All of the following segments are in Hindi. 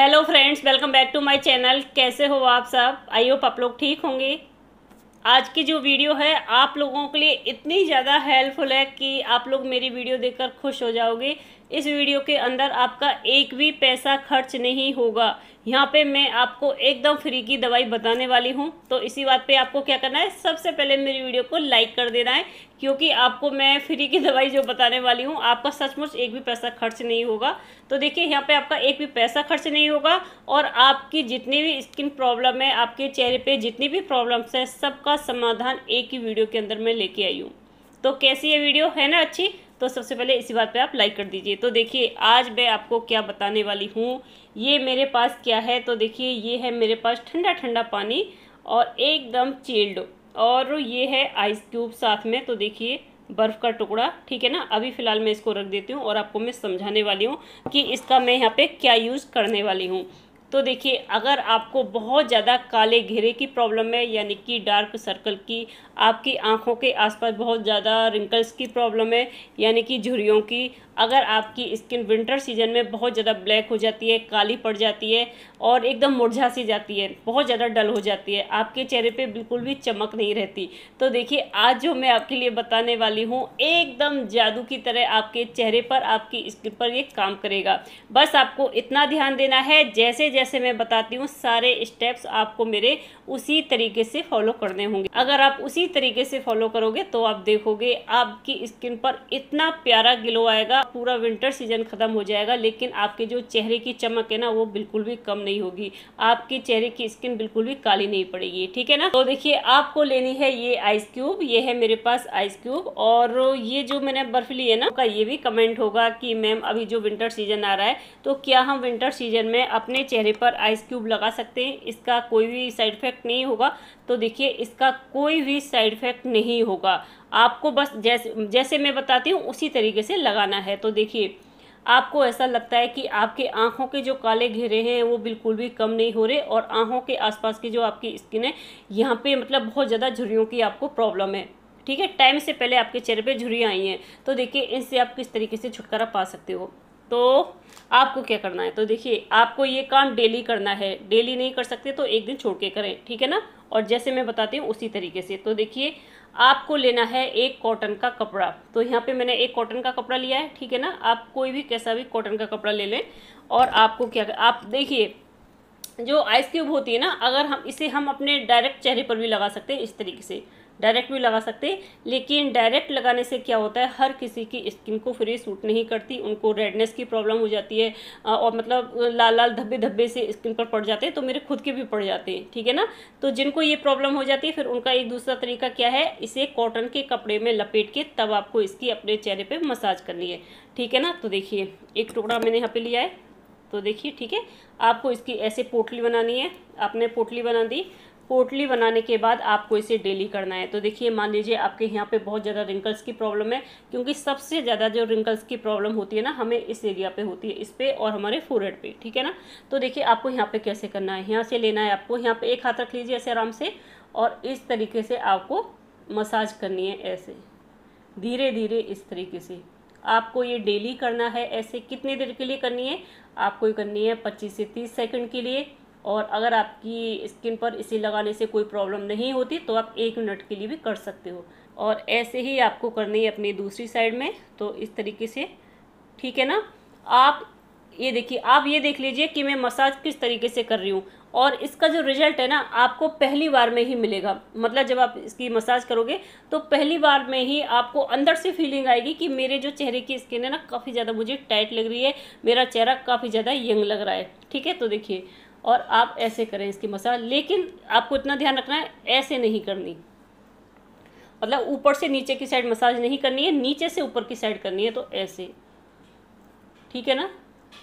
hello friends welcome back to my channel कैसे हो आप सब आई होप आप लोग ठीक होंगे आज की जो वीडियो है आप लोगों के लिए इतनी ज़्यादा हेल्पफुल है कि आप लोग मेरी वीडियो देखकर खुश हो जाओगे इस वीडियो के अंदर आपका एक भी पैसा खर्च नहीं होगा यहाँ पे मैं आपको एकदम फ्री की दवाई बताने वाली हूँ तो इसी बात पे आपको क्या करना है सबसे पहले मेरी वीडियो को लाइक कर देना है क्योंकि आपको मैं फ्री की दवाई जो बताने वाली हूँ आपका सचमुच एक भी पैसा खर्च नहीं होगा तो देखिए यहाँ पे आपका एक भी पैसा खर्च नहीं होगा और आपकी जितनी भी स्किन प्रॉब्लम है आपके चेहरे पर जितनी भी प्रॉब्लम्स हैं सबका समाधान एक ही वीडियो के अंदर मैं लेके आई हूँ तो कैसी ये वीडियो है ना अच्छी तो सबसे पहले इसी बात पे आप लाइक कर दीजिए तो देखिए आज मैं आपको क्या बताने वाली हूँ ये मेरे पास क्या है तो देखिए ये है मेरे पास ठंडा ठंडा पानी और एकदम चिल्ड और ये है आइस क्यूब साथ में तो देखिए बर्फ़ का टुकड़ा ठीक है ना अभी फ़िलहाल मैं इसको रख देती हूँ और आपको मैं समझाने वाली हूँ कि इसका मैं यहाँ पे क्या यूज़ करने वाली हूँ तो देखिए अगर आपको बहुत ज़्यादा काले घेरे की प्रॉब्लम है यानी कि डार्क सर्कल की आपकी आंखों के आसपास बहुत ज़्यादा रिंकल्स की प्रॉब्लम है यानी कि झुरियों की अगर आपकी स्किन विंटर सीजन में बहुत ज़्यादा ब्लैक हो जाती है काली पड़ जाती है और एकदम मुरझा सी जाती है बहुत ज़्यादा डल हो जाती है आपके चेहरे पर बिल्कुल भी चमक नहीं रहती तो देखिए आज जो मैं आपके लिए बताने वाली हूँ एकदम जादू की तरह आपके चेहरे पर आपकी स्किन पर ये काम करेगा बस आपको इतना ध्यान देना है जैसे जैसे जैसे मैं बताती हूँ सारे स्टेप्स आपको मेरे उसी तरीके से फॉलो करने होंगे अगर आप उसी तरीके से फॉलो करोगे तो आप देखोगे आपकी स्किन पर इतना प्यारा ग्लो आएगा पूरा विंटर सीजन ख़त्म हो जाएगा लेकिन आपके जो चेहरे की चमक है ना वो बिल्कुल भी कम नहीं होगी आपके चेहरे की स्किन बिल्कुल भी काली नहीं पड़ेगी ठीक है ना तो देखिए आपको लेनी है ये आइस क्यूब ये है मेरे पास आइस क्यूब और ये जो मैंने बर्फ ली है ना उसका ये भी कमेंट होगा कि मैम अभी जो विंटर सीजन आ रहा है तो क्या हम विंटर सीजन में अपने चेहरे चेहरे पर आइस क्यूब लगा सकते हैं इसका कोई भी साइड इफ़ेक्ट नहीं होगा तो देखिए इसका कोई भी साइड इफ़ेक्ट नहीं होगा आपको बस जैसे जैसे मैं बताती हूँ उसी तरीके से लगाना है तो देखिए आपको ऐसा लगता है कि आपके आँखों के जो काले घेरे हैं वो बिल्कुल भी कम नहीं हो रहे और आँखों के आसपास की जो आपकी स्किन है यहाँ पे मतलब बहुत ज़्यादा झुरियों की आपको प्रॉब्लम है ठीक है टाइम से पहले आपके चेहरे पे झुरियाँ आई हैं तो देखिए इनसे आप किस तरीके से छुटकारा पा सकते हो तो आपको क्या करना है तो देखिए आपको ये काम डेली करना है डेली नहीं कर सकते तो एक दिन छोड़ के करें ठीक है ना और जैसे मैं बताती हूँ उसी तरीके से तो देखिए आपको लेना है एक कॉटन का कपड़ा तो यहाँ पे मैंने एक कॉटन का कपड़ा लिया है ठीक है ना आप कोई भी कैसा भी कॉटन का कपड़ा ले लें और आपको क्या आप देखिए जो आइस क्यूब होती है ना अगर हम इसे हम अपने डायरेक्ट चेहरे पर भी लगा सकते हैं इस तरीके से डायरेक्ट भी लगा सकते हैं लेकिन डायरेक्ट लगाने से क्या होता है हर किसी की स्किन को फिर सूट नहीं करती उनको रेडनेस की प्रॉब्लम हो जाती है और मतलब लाल लाल धब्बे धब्बे से स्किन पर पड़ जाते हैं तो मेरे खुद के भी पड़ जाते हैं ठीक है ना तो जिनको ये प्रॉब्लम हो जाती है फिर उनका एक दूसरा तरीका क्या है इसे कॉटन के कपड़े में लपेट के तब आपको इसकी अपने चेहरे पर मसाज करनी है ठीक है ना तो देखिए एक टुकड़ा मैंने यहाँ पर लिया है तो देखिए ठीक है आपको इसकी ऐसे पोटली बनानी है आपने पोटली बना दी पोटली बनाने के बाद आपको इसे डेली करना है तो देखिए मान लीजिए आपके यहाँ पे बहुत ज़्यादा रिंकल्स की प्रॉब्लम है क्योंकि सबसे ज़्यादा जो रिंकल्स की प्रॉब्लम होती है ना हमें इस एरिया पे होती है इस पर और हमारे फोरहेड पे ठीक है ना तो देखिए आपको यहाँ पे कैसे करना है यहाँ से लेना है आपको यहाँ पर एक हाथ रख लीजिए ऐसे आराम से और इस तरीके से आपको मसाज करनी है ऐसे धीरे धीरे इस तरीके से आपको ये डेली करना है ऐसे कितने देर के लिए करनी है आपको ये करनी है पच्चीस से तीस सेकेंड के लिए और अगर आपकी स्किन पर इसे लगाने से कोई प्रॉब्लम नहीं होती तो आप एक मिनट के लिए भी कर सकते हो और ऐसे ही आपको करनी है अपनी दूसरी साइड में तो इस तरीके से ठीक है ना आप ये देखिए आप ये देख लीजिए कि मैं मसाज किस तरीके से कर रही हूँ और इसका जो रिजल्ट है ना आपको पहली बार में ही मिलेगा मतलब जब आप इसकी मसाज करोगे तो पहली बार में ही आपको अंदर से फीलिंग आएगी कि मेरे जो चेहरे की स्किन है ना काफ़ी ज़्यादा मुझे टाइट लग रही है मेरा चेहरा काफ़ी ज़्यादा यंग लग रहा है ठीक है तो देखिए और आप ऐसे करें इसकी मसाज लेकिन आपको इतना ध्यान रखना है ऐसे नहीं करनी मतलब ऊपर से नीचे की साइड मसाज नहीं करनी है नीचे से ऊपर की साइड करनी है तो ऐसे ठीक है ना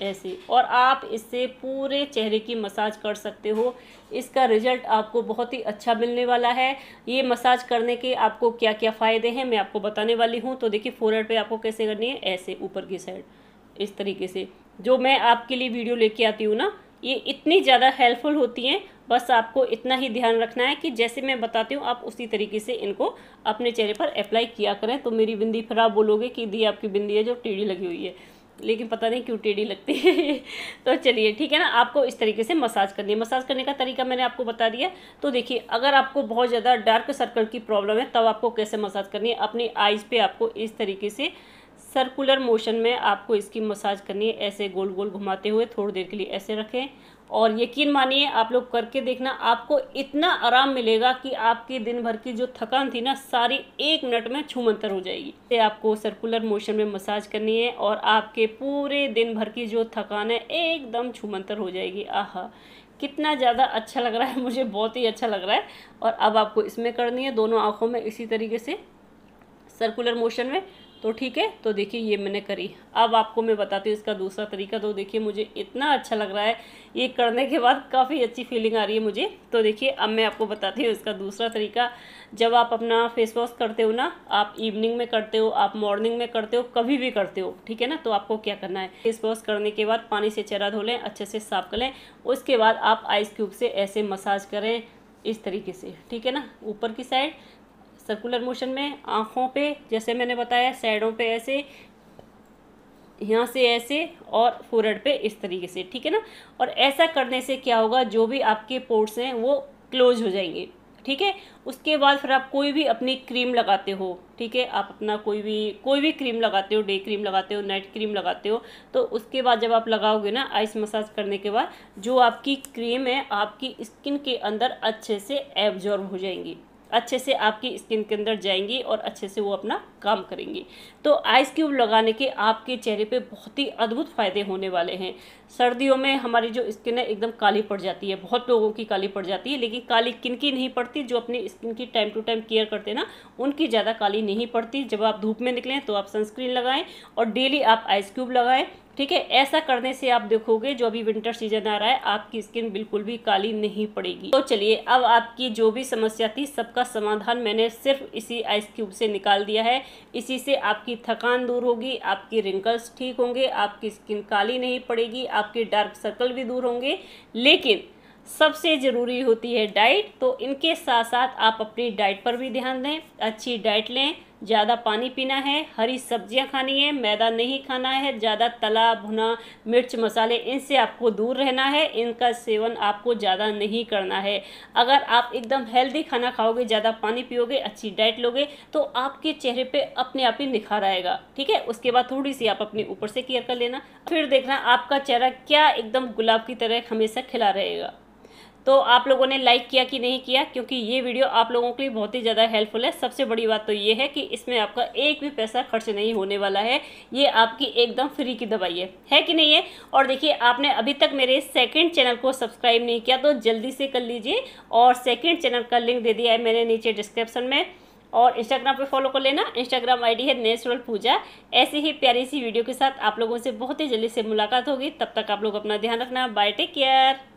ऐसे और आप इससे पूरे चेहरे की मसाज कर सकते हो इसका रिजल्ट आपको बहुत ही अच्छा मिलने वाला है ये मसाज करने के आपको क्या क्या फ़ायदे हैं मैं आपको बताने वाली हूँ तो देखिए फोरहेड पे आपको कैसे करनी है ऐसे ऊपर की साइड इस तरीके से जो मैं आपके लिए वीडियो लेके आती हूँ ना ये इतनी ज़्यादा हेल्पफुल होती हैं बस आपको इतना ही ध्यान रखना है कि जैसे मैं बताती हूँ आप उसी तरीके से इनको अपने चेहरे पर अप्लाई किया करें तो मेरी बिंदी फिर आप बोलोगे कि दी आपकी बिंदी है जो टीढ़ी लगी हुई है लेकिन पता नहीं क्यों टेढ़ी लगती है तो चलिए ठीक है ना आपको इस तरीके से मसाज करनी है मसाज करने का तरीका मैंने आपको बता दिया तो देखिए अगर आपको बहुत ज़्यादा डार्क सर्कल की प्रॉब्लम है तब तो आपको कैसे मसाज करनी है अपनी आइज़ पे आपको इस तरीके से सर्कुलर मोशन में आपको इसकी मसाज करनी है ऐसे गोल गोल घुमाते हुए थोड़ी देर के लिए ऐसे रखें और यकीन मानिए आप लोग करके देखना आपको इतना आराम मिलेगा कि आपकी दिन भर की जो थकान थी ना सारी एक मिनट में छूमंतर हो जाएगी तो आपको सर्कुलर मोशन में मसाज करनी है और आपके पूरे दिन भर की जो थकान है एकदम छूमंतर हो जाएगी आह कितना ज़्यादा अच्छा लग रहा है मुझे बहुत ही अच्छा लग रहा है और अब आपको इसमें करनी है दोनों आँखों में इसी तरीके से सर्कुलर मोशन में तो ठीक है तो देखिए ये मैंने करी अब आपको मैं बताती हूँ इसका दूसरा तरीका तो देखिए मुझे इतना अच्छा लग रहा है ये करने के बाद काफ़ी अच्छी फीलिंग आ रही है मुझे तो देखिए अब मैं आपको बताती हूँ इसका दूसरा तरीका जब आप अपना फेस वॉश करते हो ना आप इवनिंग में करते हो आप मॉर्निंग में करते हो कभी भी करते हो ठीक है ना तो आपको क्या करना है फेस वॉश करने के बाद पानी से चेहरा धो लें अच्छे से साफ कर लें उसके बाद आप आइस क्यूब से ऐसे मसाज करें इस तरीके से ठीक है ना ऊपर की साइड सर्कुलर मोशन में आँखों पे जैसे मैंने बताया साइडों पे ऐसे यहाँ से ऐसे और फोरड पे इस तरीके से ठीक है ना और ऐसा करने से क्या होगा जो भी आपके पोर्ट्स हैं वो क्लोज हो जाएंगे ठीक है उसके बाद फिर आप कोई भी अपनी क्रीम लगाते हो ठीक है आप अपना कोई भी कोई भी क्रीम लगाते हो डे क्रीम लगाते हो नाइट क्रीम लगाते हो तो उसके बाद जब आप लगाओगे ना आइस मसाज करने के बाद जो आपकी क्रीम है आपकी स्किन के अंदर अच्छे से एब्जॉर्ब हो जाएंगी अच्छे से आपकी स्किन के अंदर जाएंगी और अच्छे से वो अपना काम करेंगी तो आइस क्यूब लगाने के आपके चेहरे पे बहुत ही अद्भुत फ़ायदे होने वाले हैं सर्दियों में हमारी जो स्किन है एकदम काली पड़ जाती है बहुत लोगों की काली पड़ जाती है लेकिन काली किन की नहीं पड़ती जो अपनी स्किन की टाइम टू टाइम केयर करते हैं ना उनकी ज़्यादा काली नहीं पड़ती जब आप धूप में निकलें तो आप सनस्क्रीन लगाएँ और डेली आप आइस क्यूब लगाएँ ठीक है ऐसा करने से आप देखोगे जो अभी विंटर सीजन आ रहा है आपकी स्किन बिल्कुल भी काली नहीं पड़ेगी तो चलिए अब आपकी जो भी समस्या थी सबका समाधान मैंने सिर्फ इसी आइस क्यूब से निकाल दिया है इसी से आपकी थकान दूर होगी आपकी रिंकल्स ठीक होंगे आपकी स्किन काली नहीं पड़ेगी आपके डार्क सर्कल भी दूर होंगे लेकिन सबसे ज़रूरी होती है डाइट तो इनके साथ साथ आप अपनी डाइट पर भी ध्यान दें अच्छी डाइट लें ज़्यादा पानी पीना है हरी सब्जियां खानी है मैदा नहीं खाना है ज़्यादा तला भुना मिर्च मसाले इनसे आपको दूर रहना है इनका सेवन आपको ज़्यादा नहीं करना है अगर आप एकदम हेल्दी खाना खाओगे ज़्यादा पानी पियोगे अच्छी डाइट लोगे तो आपके चेहरे पर अपने आप ही निखार आएगा ठीक है उसके बाद थोड़ी सी आप अपने ऊपर से केयर कर लेना फिर देखना आपका चेहरा क्या एकदम गुलाब की तरह हमेशा खिला रहेगा तो आप लोगों ने लाइक किया कि नहीं किया क्योंकि ये वीडियो आप लोगों के लिए बहुत ही ज़्यादा हेल्पफुल है सबसे बड़ी बात तो ये है कि इसमें आपका एक भी पैसा खर्च नहीं होने वाला है ये आपकी एकदम फ्री की दवाई है है कि नहीं है और देखिए आपने अभी तक मेरे सेकेंड चैनल को सब्सक्राइब नहीं किया तो जल्दी से कर लीजिए और सेकेंड चैनल का लिंक दे दिया है मैंने नीचे डिस्क्रिप्सन में और इंस्टाग्राम पे फॉलो कर लेना इंस्टाग्राम आईडी है नेचुरल पूजा ऐसी ही प्यारी सी वीडियो के साथ आप लोगों से बहुत ही जल्दी से मुलाकात होगी तब तक आप लोग अपना ध्यान रखना बाय टेक केयर